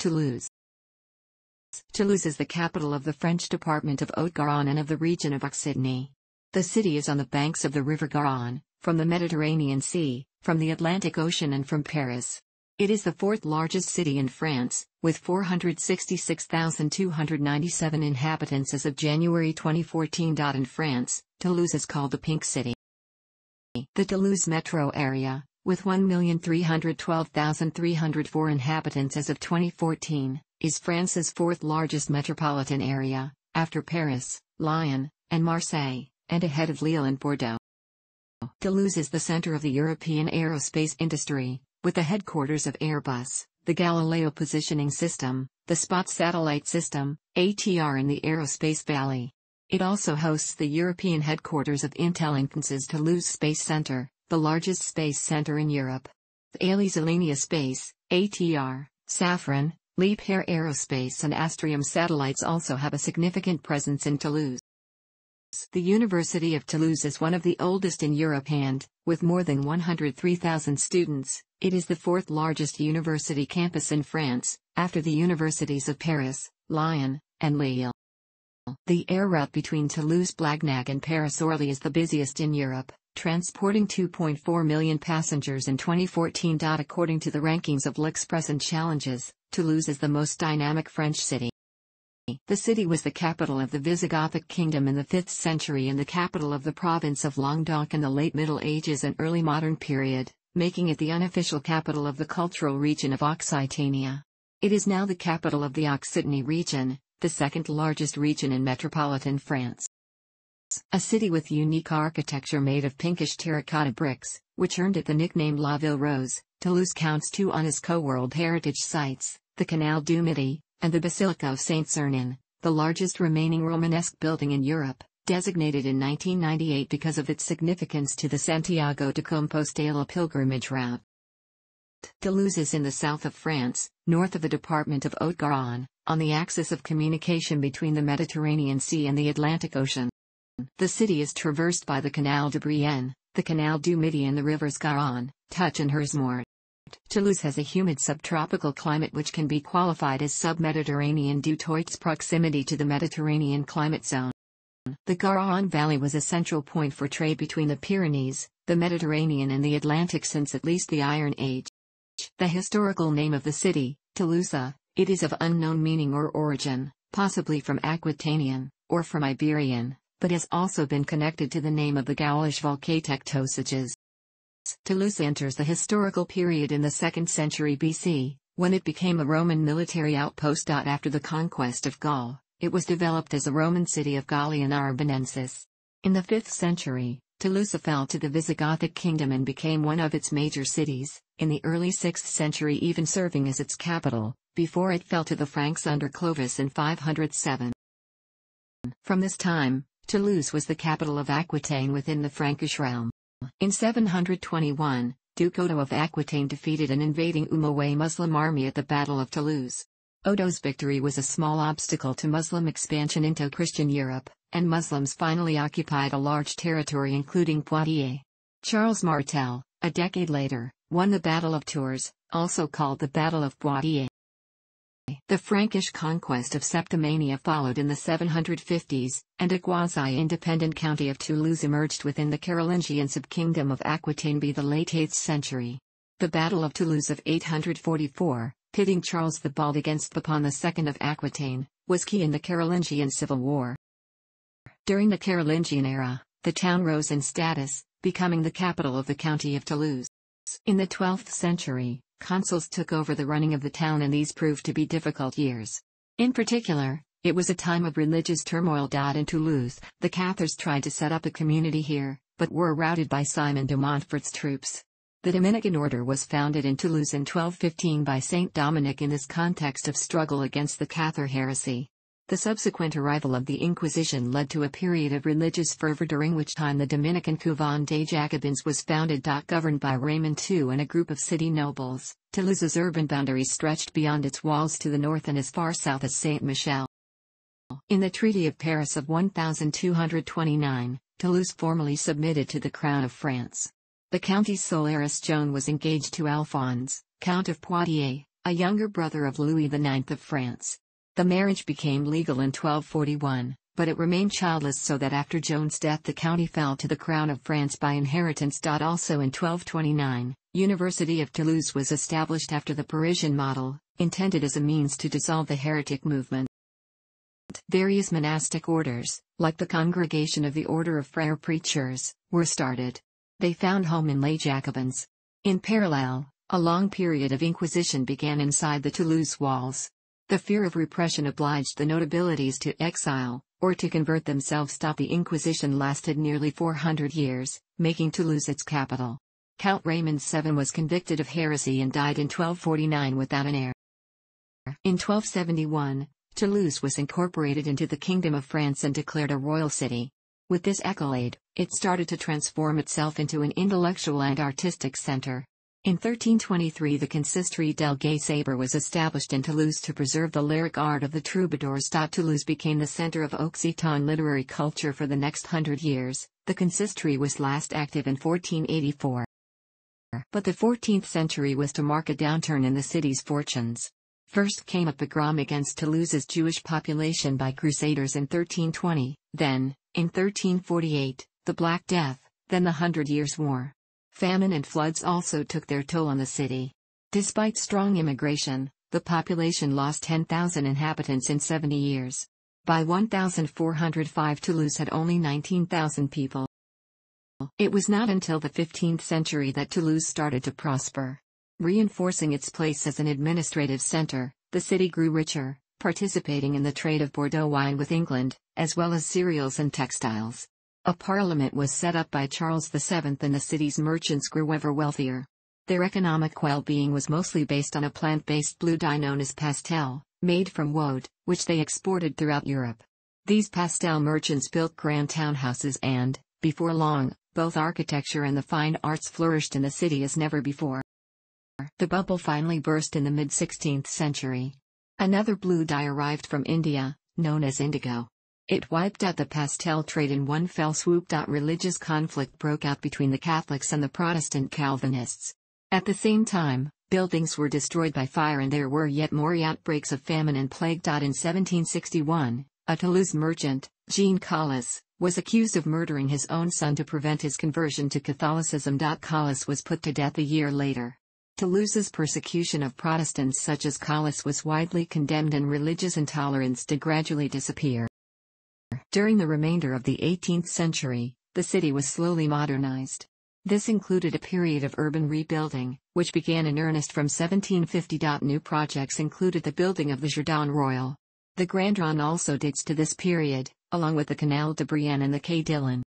Toulouse. Toulouse is the capital of the French department of Haute-Garonne and of the region of Occitanie. The city is on the banks of the river Garonne, from the Mediterranean Sea, from the Atlantic Ocean and from Paris. It is the fourth largest city in France, with 466,297 inhabitants as of January 2014. In France, Toulouse is called the Pink City. The Toulouse metro area, with 1,312,304 inhabitants as of 2014, is France's fourth largest metropolitan area, after Paris, Lyon, and Marseille, and ahead of Lille and Bordeaux. Toulouse is the center of the European aerospace industry, with the headquarters of Airbus, the Galileo Positioning System, the SPOT Satellite System, ATR in the Aerospace Valley. It also hosts the European headquarters of Intel Inc.'s Toulouse Space Center, the largest space center in Europe. Ailes Alenia Space, ATR, Safran, Leap Air Aerospace and Astrium satellites also have a significant presence in Toulouse. The University of Toulouse is one of the oldest in Europe and, with more than 103,000 students, it is the fourth largest university campus in France, after the universities of Paris, Lyon, and Lille. The air route between Toulouse-Blagnac and Paris-Orly is the busiest in Europe transporting 2.4 million passengers in 2014. According to the rankings of L'Express and Challenges, Toulouse is the most dynamic French city. The city was the capital of the Visigothic kingdom in the 5th century and the capital of the province of Languedoc in the late Middle Ages and early modern period, making it the unofficial capital of the cultural region of Occitania. It is now the capital of the Occitanie region, the second largest region in metropolitan France a city with unique architecture made of pinkish terracotta bricks, which earned it the nickname La Ville Rose. Toulouse counts two UNESCO World Heritage Sites, the Canal du Midi, and the Basilica of Saint Sernin, the largest remaining Romanesque building in Europe, designated in 1998 because of its significance to the Santiago de Compostela pilgrimage route. Toulouse is in the south of France, north of the department of Haute-Garonne, on the axis of communication between the Mediterranean Sea and the Atlantic Ocean. The city is traversed by the Canal de Brienne, the Canal du Midi and the rivers Garonne, Touch and Heursmort. Toulouse has a humid subtropical climate which can be qualified as sub-Mediterranean due to its proximity to the Mediterranean climate zone. The Garonne Valley was a central point for trade between the Pyrenees, the Mediterranean and the Atlantic since at least the Iron Age. The historical name of the city, Toulouse, it is of unknown meaning or origin, possibly from Aquitanian, or from Iberian, but has also been connected to the name of the Gaulish Volcatec Tosiges. Toulouse enters the historical period in the 2nd century BC, when it became a Roman military outpost. After the conquest of Gaul, it was developed as a Roman city of Gallian Arbonensis. In the 5th century, Toulouse fell to the Visigothic kingdom and became one of its major cities, in the early 6th century even serving as its capital, before it fell to the Franks under Clovis in 507. From this time, Toulouse was the capital of Aquitaine within the Frankish realm. In 721, Duke Odo of Aquitaine defeated an invading Umayyad Muslim army at the Battle of Toulouse. Odo's victory was a small obstacle to Muslim expansion into Christian Europe, and Muslims finally occupied a large territory including Poitiers. Charles Martel, a decade later, won the Battle of Tours, also called the Battle of Poitiers. The Frankish conquest of Septimania followed in the 750s, and a quasi-independent county of Toulouse emerged within the Carolingian subkingdom of Aquitaine by the late 8th century. The Battle of Toulouse of 844, pitting Charles the Bald against Pepin II of Aquitaine, was key in the Carolingian civil war. During the Carolingian era, the town rose in status, becoming the capital of the county of Toulouse. In the 12th century, consuls took over the running of the town and these proved to be difficult years. In particular, it was a time of religious turmoil. In Toulouse, the Cathars tried to set up a community here, but were routed by Simon de Montfort's troops. The Dominican order was founded in Toulouse in 1215 by Saint Dominic in this context of struggle against the Cathar heresy. The subsequent arrival of the Inquisition led to a period of religious fervor during which time the Dominican Couvent des Jacobins was founded. Governed by Raymond II and a group of city nobles, Toulouse's urban boundaries stretched beyond its walls to the north and as far south as Saint Michel. In the Treaty of Paris of 1229, Toulouse formally submitted to the Crown of France. The county's sole heiress Joan was engaged to Alphonse, Count of Poitiers, a younger brother of Louis IX of France, the marriage became legal in 1241, but it remained childless so that after Joan's death the county fell to the crown of France by inheritance. Also in 1229, University of Toulouse was established after the Parisian model, intended as a means to dissolve the heretic movement. Various monastic orders, like the Congregation of the Order of Friar Preachers, were started. They found home in lay Jacobins. In parallel, a long period of inquisition began inside the Toulouse walls. The fear of repression obliged the notabilities to exile, or to convert themselves. The Inquisition lasted nearly 400 years, making Toulouse its capital. Count Raymond VII was convicted of heresy and died in 1249 without an heir. In 1271, Toulouse was incorporated into the Kingdom of France and declared a royal city. With this accolade, it started to transform itself into an intellectual and artistic center. In 1323 the Consistory del Gay Sabre was established in Toulouse to preserve the lyric art of the troubadours. Toulouse became the center of Occitan literary culture for the next hundred years. The consistory was last active in 1484. But the 14th century was to mark a downturn in the city's fortunes. First came a pogrom against Toulouse's Jewish population by Crusaders in 1320, then, in 1348, the Black Death, then the Hundred Years' War. Famine and floods also took their toll on the city. Despite strong immigration, the population lost 10,000 inhabitants in 70 years. By 1405 Toulouse had only 19,000 people. It was not until the 15th century that Toulouse started to prosper. Reinforcing its place as an administrative center, the city grew richer, participating in the trade of Bordeaux wine with England, as well as cereals and textiles. A parliament was set up by Charles VII and the city's merchants grew ever wealthier. Their economic well-being was mostly based on a plant-based blue dye known as pastel, made from woad, which they exported throughout Europe. These pastel merchants built grand townhouses and, before long, both architecture and the fine arts flourished in the city as never before. The bubble finally burst in the mid-16th century. Another blue dye arrived from India, known as indigo. It wiped out the pastel trade in one fell swoop. Religious conflict broke out between the Catholics and the Protestant Calvinists. At the same time, buildings were destroyed by fire and there were yet more outbreaks of famine and plague. In 1761, a Toulouse merchant, Jean Collis, was accused of murdering his own son to prevent his conversion to Catholicism. Collis was put to death a year later. Toulouse's persecution of Protestants such as Collis was widely condemned and religious intolerance did gradually disappear. During the remainder of the 18th century, the city was slowly modernized. This included a period of urban rebuilding, which began in earnest from 1750. New projects included the building of the Jardin Royal. The Grand Ron also dates to this period, along with the Canal de Brienne and the Quai Dillon.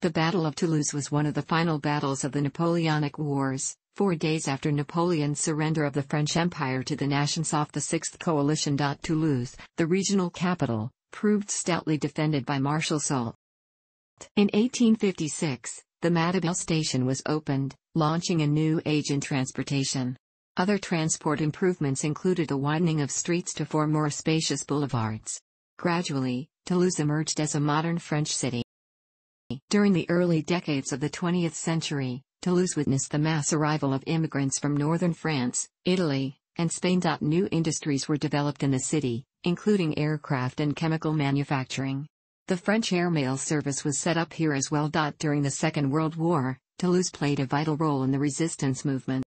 The Battle of Toulouse was one of the final battles of the Napoleonic Wars, four days after Napoleon's surrender of the French Empire to the nations of the Sixth Coalition. Toulouse, the regional capital, proved stoutly defended by Marshal Soult. In 1856, the Matabele station was opened, launching a new age in transportation. Other transport improvements included the widening of streets to form more spacious boulevards. Gradually, Toulouse emerged as a modern French city. During the early decades of the 20th century, Toulouse witnessed the mass arrival of immigrants from northern France, Italy, and Spain. New industries were developed in the city, including aircraft and chemical manufacturing. The French airmail service was set up here as well. During the Second World War, Toulouse played a vital role in the resistance movement.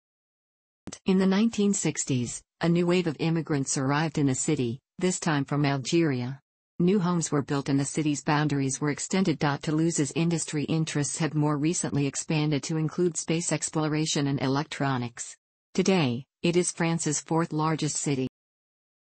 In the 1960s, a new wave of immigrants arrived in the city, this time from Algeria. New homes were built and the city's boundaries were extended. Toulouse's industry interests have more recently expanded to include space exploration and electronics. Today, it is France's fourth largest city.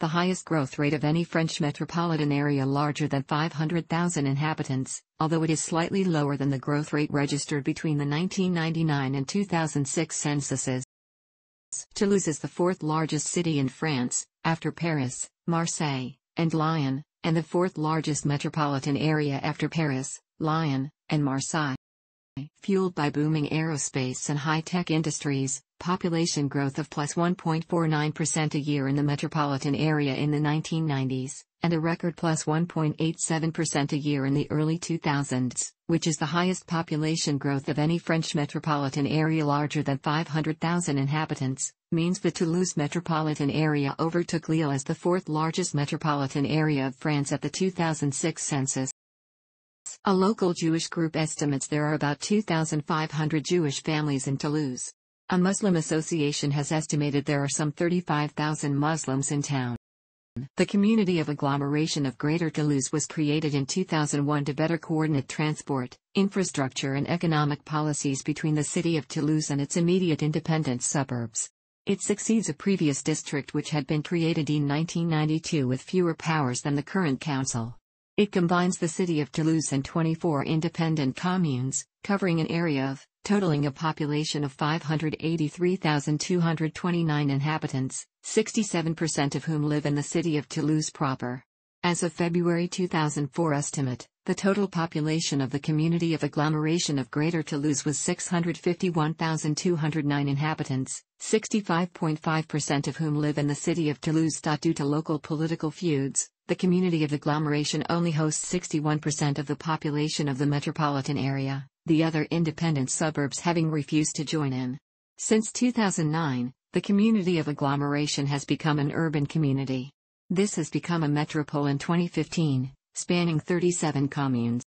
the highest growth rate of any French metropolitan area larger than 500,000 inhabitants, although it is slightly lower than the growth rate registered between the 1999 and 2006 censuses. Toulouse is the fourth largest city in France, after Paris, Marseille, and Lyon, and the fourth largest metropolitan area after Paris, Lyon, and Marseille. Fueled by booming aerospace and high-tech industries, population growth of plus 1.49% a year in the metropolitan area in the 1990s, and a record plus 1.87% a year in the early 2000s, which is the highest population growth of any French metropolitan area larger than 500,000 inhabitants, means the Toulouse metropolitan area overtook Lille as the fourth largest metropolitan area of France at the 2006 census. A local Jewish group estimates there are about 2,500 Jewish families in Toulouse. A Muslim association has estimated there are some 35,000 Muslims in town. The community of agglomeration of Greater Toulouse was created in 2001 to better coordinate transport, infrastructure and economic policies between the city of Toulouse and its immediate independent suburbs. It succeeds a previous district which had been created in 1992 with fewer powers than the current council. It combines the city of Toulouse and 24 independent communes, covering an area of totaling a population of 583,229 inhabitants, 67% of whom live in the city of Toulouse proper. As of February 2004 estimate, the total population of the community of agglomeration of Greater Toulouse was 651,209 inhabitants, 65.5% of whom live in the city of Toulouse. Due to local political feuds, the community of agglomeration only hosts 61% of the population of the metropolitan area the other independent suburbs having refused to join in. Since 2009, the community of agglomeration has become an urban community. This has become a metropole in 2015, spanning 37 communes.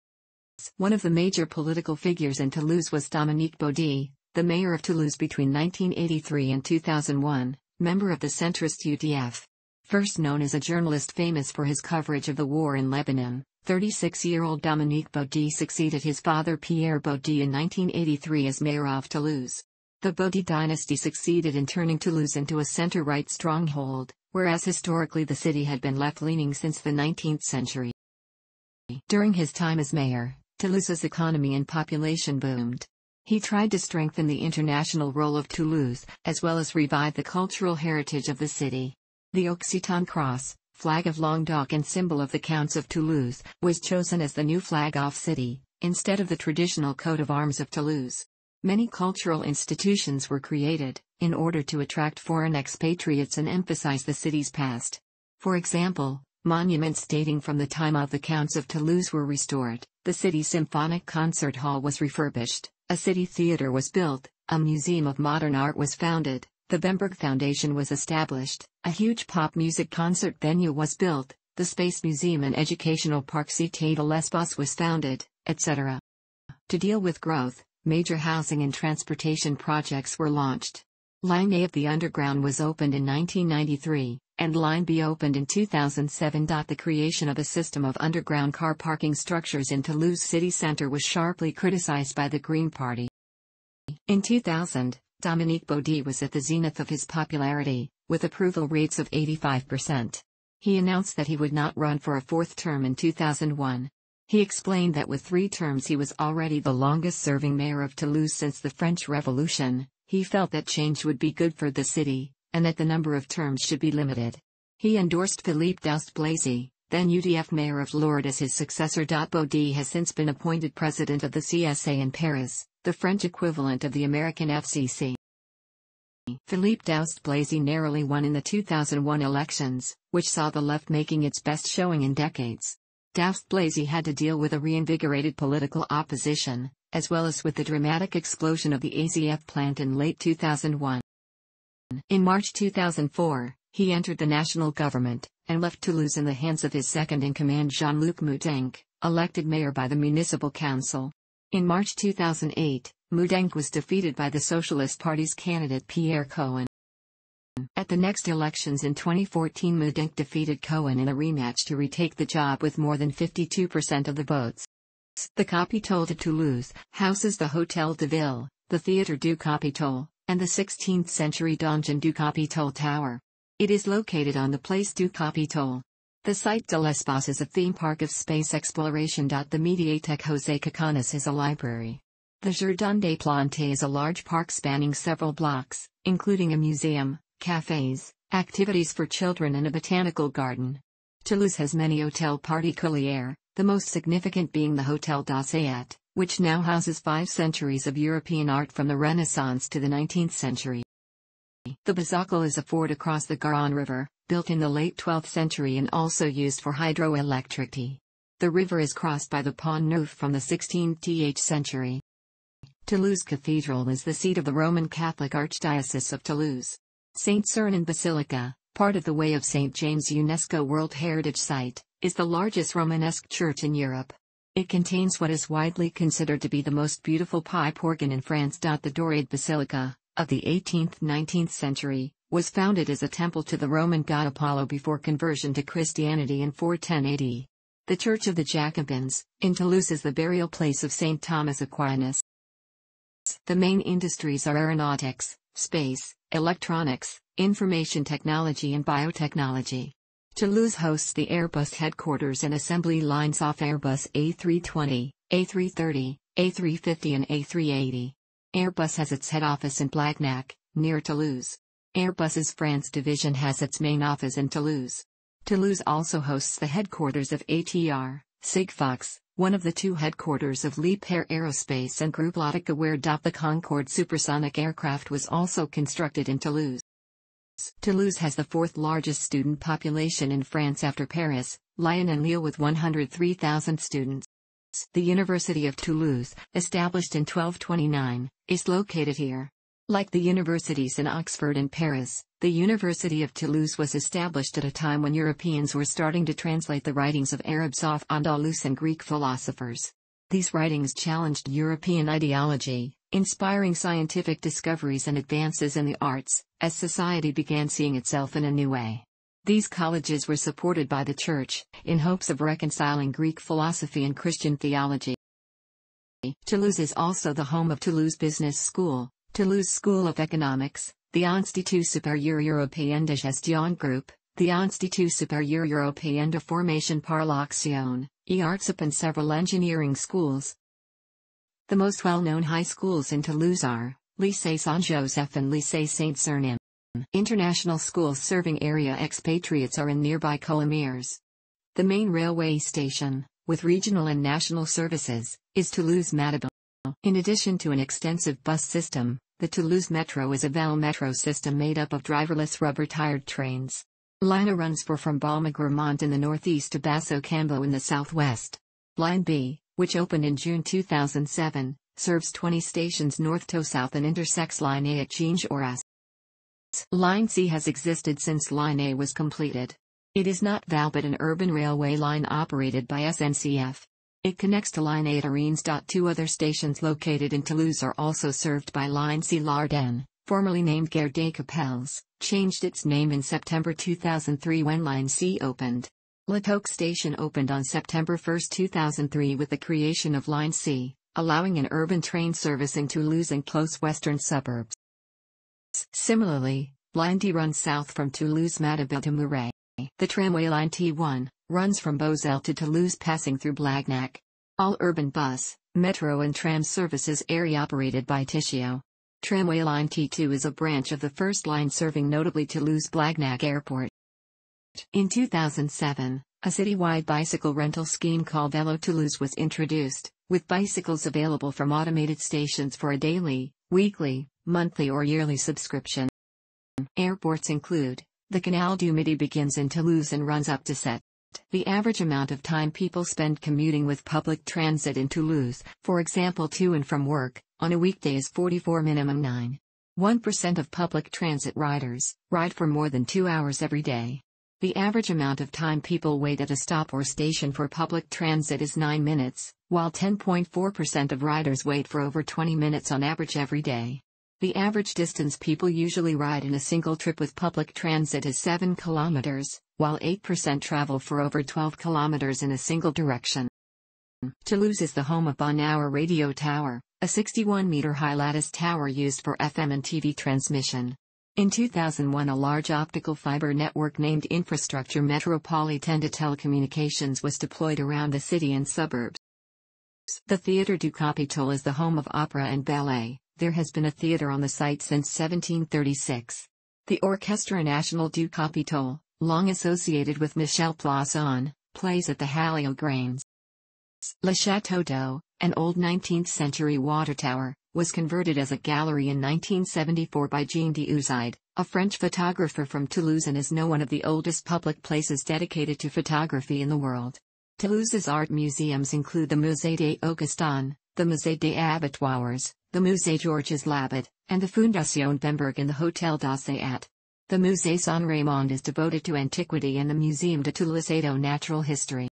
One of the major political figures in Toulouse was Dominique Baudy, the mayor of Toulouse between 1983 and 2001, member of the centrist UDF. First known as a journalist famous for his coverage of the war in Lebanon, 36-year-old Dominique Baudy succeeded his father Pierre Baudy in 1983 as mayor of Toulouse. The Baudy dynasty succeeded in turning Toulouse into a center-right stronghold, whereas historically the city had been left-leaning since the 19th century. During his time as mayor, Toulouse's economy and population boomed. He tried to strengthen the international role of Toulouse, as well as revive the cultural heritage of the city. The Occitan Cross, flag of Languedoc and symbol of the Counts of Toulouse, was chosen as the new flag-off city, instead of the traditional coat of arms of Toulouse. Many cultural institutions were created, in order to attract foreign expatriates and emphasize the city's past. For example, monuments dating from the time of the Counts of Toulouse were restored, the city's symphonic concert hall was refurbished, a city theater was built, a museum of modern art was founded, the Bemberg Foundation was established, a huge pop music concert venue was built, the Space Museum and Educational Park Cité de l'Espace was founded, etc. To deal with growth, major housing and transportation projects were launched. Line A of the Underground was opened in 1993, and Line B opened in 2007. The creation of a system of underground car parking structures in Toulouse city centre was sharply criticised by the Green Party. In 2000, Dominique Bodie was at the zenith of his popularity, with approval rates of 85%. He announced that he would not run for a fourth term in 2001. He explained that with three terms he was already the longest serving mayor of Toulouse since the French Revolution, he felt that change would be good for the city, and that the number of terms should be limited. He endorsed Philippe Doust Blazy, then UDF mayor of Lourdes as his successor. Bodie has since been appointed president of the CSA in Paris, the French equivalent of the American FCC. Philippe Daoust Blazy narrowly won in the 2001 elections, which saw the left making its best showing in decades. Daoust Blazy had to deal with a reinvigorated political opposition, as well as with the dramatic explosion of the AZF plant in late 2001. In March 2004, he entered the national government, and left Toulouse in the hands of his second-in-command Jean-Luc Moudenc, elected mayor by the municipal council. In March 2008, Moudenc was defeated by the Socialist Party's candidate Pierre Cohen. At the next elections in 2014 Moudenc defeated Cohen in a rematch to retake the job with more than 52% of the votes. The Capitole de Toulouse houses the Hotel de Ville, the Théâtre du Capitole, and the 16th-century donjon du Capitole Tower. It is located on the Place du Capitole, the site de l'Espace is a theme park of space exploration. The Mediatek Jose Cacanas is a library. The Jardin des Plantes is a large park spanning several blocks, including a museum, cafes, activities for children and a botanical garden. Toulouse has many Hotel Particulier, the most significant being the Hotel d'Assayat, which now houses five centuries of European art from the Renaissance to the 19th century. The Bizacle is a ford across the Garonne River, built in the late 12th century and also used for hydroelectricity. The river is crossed by the Pont Neuf from the 16th century. Toulouse Cathedral is the seat of the Roman Catholic Archdiocese of Toulouse. St. Sernin Basilica, part of the Way of St. James UNESCO World Heritage Site, is the largest Romanesque church in Europe. It contains what is widely considered to be the most beautiful pipe organ in France. The Dorade Basilica, of the 18th 19th century, was founded as a temple to the Roman god Apollo before conversion to Christianity in 410 AD. The Church of the Jacobins, in Toulouse is the burial place of St. Thomas Aquinas. The main industries are aeronautics, space, electronics, information technology and biotechnology. Toulouse hosts the Airbus headquarters and assembly lines off Airbus A320, A330, A350 and A380. Airbus has its head office in Blagnac, near Toulouse. Airbus's France division has its main office in Toulouse. Toulouse also hosts the headquarters of ATR, Sigfox, one of the two headquarters of Leap Air Aerospace and Group Lotica where the Concorde supersonic aircraft was also constructed in Toulouse. Toulouse has the fourth largest student population in France after Paris, Lyon and Lille with 103,000 students. The University of Toulouse, established in 1229, is located here. Like the universities in Oxford and Paris, the University of Toulouse was established at a time when Europeans were starting to translate the writings of Arabs, off Andalus and Greek philosophers. These writings challenged European ideology, inspiring scientific discoveries and advances in the arts, as society began seeing itself in a new way. These colleges were supported by the Church, in hopes of reconciling Greek philosophy and Christian theology. Toulouse is also the home of Toulouse Business School, Toulouse School of Economics, the Institut Supérieur Européen de Gestion Group, the Institut Supérieur Européen de Formation par l'Action, EARTSUP and several engineering schools. The most well-known high schools in Toulouse are Lycée Saint-Joseph and Lycée Saint-Cernin. International schools serving area expatriates are in nearby Coamirs. The main railway station, with regional and national services, is Toulouse-Matabon. In addition to an extensive bus system, the Toulouse Metro is a VAL metro system made up of driverless rubber-tired trains. Line A runs for from Balmagremont in the northeast to Basso-Cambo in the southwest. Line B, which opened in June 2007, serves 20 stations north to south and intersects Line A at or S. Line C has existed since Line A was completed. It is not VAL but an urban railway line operated by SNCF. It connects to Line 8 Arines. Two other stations located in Toulouse are also served by Line C Lardenne, formerly named Gare des Capelles, changed its name in September 2003 when Line C opened. La Toque station opened on September 1, 2003 with the creation of Line C, allowing an urban train service in Toulouse and close western suburbs. Similarly, Line D runs south from Toulouse-Matabille to Muret. The tramway line T1, runs from Bozell to Toulouse passing through Blagnac. All urban bus, metro and tram services area operated by Tissio. Tramway Line T2 is a branch of the first line serving notably Toulouse-Blagnac Airport. In 2007, a citywide bicycle rental scheme called Velo Toulouse was introduced, with bicycles available from automated stations for a daily, weekly, monthly or yearly subscription. Airports include, the Canal du Midi begins in Toulouse and runs up to Set. The average amount of time people spend commuting with public transit in Toulouse, for example to and from work, on a weekday is 44 minimum 9. 1% of public transit riders ride for more than two hours every day. The average amount of time people wait at a stop or station for public transit is 9 minutes, while 10.4% of riders wait for over 20 minutes on average every day. The average distance people usually ride in a single trip with public transit is 7 kilometers, while 8% travel for over 12 kilometers in a single direction. Toulouse is the home of Bonhour Radio Tower, a 61-meter high lattice tower used for FM and TV transmission. In 2001 a large optical fiber network named Infrastructure Metropolitaine de Telecommunications was deployed around the city and suburbs. The Théâtre du Capitole is the home of opera and ballet. There has been a theater on the site since 1736. The Orchestra National du Capitole, long associated with Michel Plassans, plays at the Haliograins. Le Chateau d'Eau, an old 19th century water tower, was converted as a gallery in 1974 by Jean de Uzide, a French photographer from Toulouse and is now one of the oldest public places dedicated to photography in the world. Toulouse's art museums include the Musée des Augustins, the Musée des Abattoirs, the Musée Georges Labad, and the Fondation Bemberg in the Hotel d'Assayat. The Musée Saint Raymond is devoted to antiquity and the Museum de Toulouse-Edo Natural History.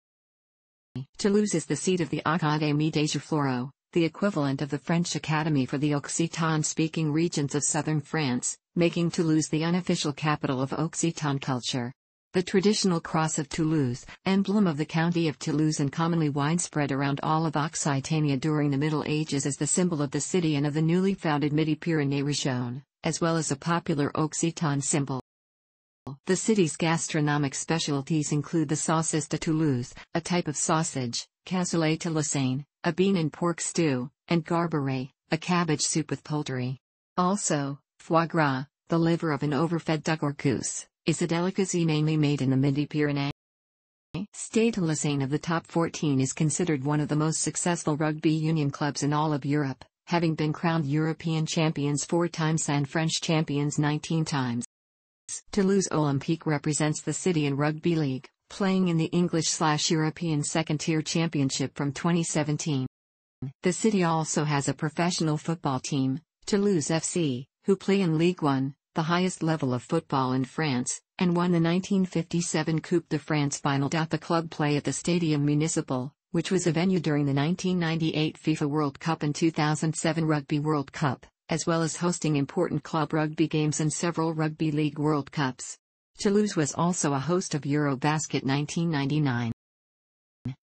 Toulouse is the seat of the Académie des Floraux, the equivalent of the French Academy for the Occitan-speaking regions of southern France, making Toulouse the unofficial capital of Occitan culture. The traditional cross of Toulouse, emblem of the county of Toulouse and commonly widespread around all of Occitania during the Middle Ages is the symbol of the city and of the newly founded Midi-Pyrénées region, as well as a popular Occitan symbol. The city's gastronomic specialties include the saucisse de Toulouse, a type of sausage, cassoulet de Lausanne, a bean and pork stew, and garbure, a cabbage soup with poultry. Also, foie gras, the liver of an overfed duck or goose is a delicacy mainly made in the Midi-Pyrenees. Stade Lausanne of the top 14 is considered one of the most successful rugby union clubs in all of Europe, having been crowned European champions four times and French champions 19 times. Toulouse Olympique represents the city in rugby league, playing in the English-slash-European second-tier championship from 2017. The city also has a professional football team, Toulouse FC, who play in League One, the highest level of football in France, and won the 1957 Coupe de France final. The club play at the Stadium Municipal, which was a venue during the 1998 FIFA World Cup and 2007 Rugby World Cup, as well as hosting important club rugby games and several Rugby League World Cups. Toulouse was also a host of Eurobasket 1999.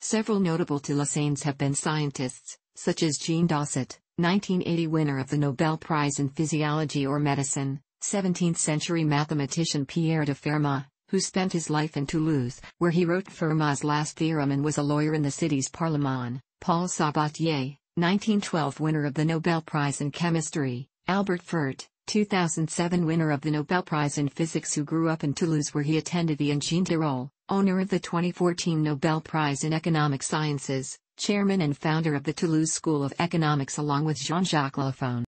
Several notable Toulousains have been scientists, such as Jean Dosset, 1980 winner of the Nobel Prize in Physiology or Medicine, 17th-century mathematician Pierre de Fermat, who spent his life in Toulouse, where he wrote Fermat's last theorem and was a lawyer in the city's parliament, Paul Sabatier, 1912 winner of the Nobel Prize in Chemistry, Albert Fert, 2007 winner of the Nobel Prize in Physics who grew up in Toulouse where he attended the Engine de owner of the 2014 Nobel Prize in Economic Sciences, chairman and founder of the Toulouse School of Economics along with Jean-Jacques Lafon.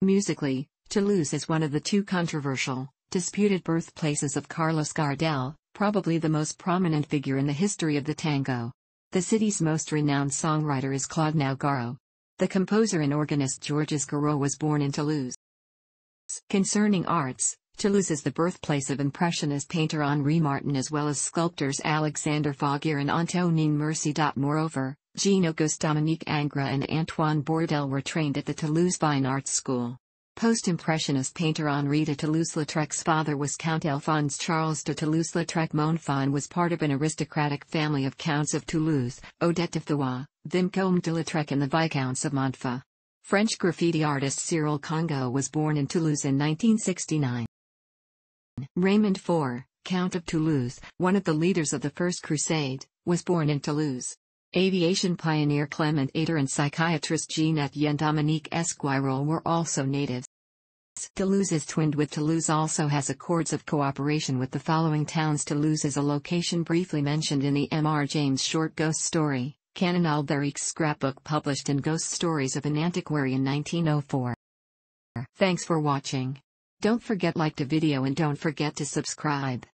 Musically, Toulouse is one of the two controversial, disputed birthplaces of Carlos Gardel, probably the most prominent figure in the history of the tango. The city's most renowned songwriter is Claude Naugaro. The composer and organist Georges Garot was born in Toulouse. Concerning arts, Toulouse is the birthplace of Impressionist painter Henri Martin as well as sculptors Alexander Faugier and Antonin Mercy. Moreover, Jean-Auguste Dominique Angra and Antoine Bordel were trained at the Toulouse Fine Arts School. Post-Impressionist painter Henri de Toulouse-Lautrec's father was Count Alphonse Charles de Toulouse-Lautrec Montfon was part of an aristocratic family of Counts of Toulouse, Odette de Thouars, Vicomte de Lautrec and the Viscounts of Montfa. French graffiti artist Cyril Congo was born in Toulouse in 1969. Raymond IV, Count of Toulouse, one of the leaders of the First Crusade, was born in Toulouse. Aviation pioneer Clement Ader and psychiatrist Jeanette Yen Dominique Esquirol were also natives. Toulouse is twinned with Toulouse also has accords of cooperation with the following towns Toulouse is a location briefly mentioned in the M.R. James short ghost story, Canon Alberic's scrapbook published in Ghost Stories of an Antiquary in 1904. Thanks for watching. Don't forget like the video and don't forget to subscribe.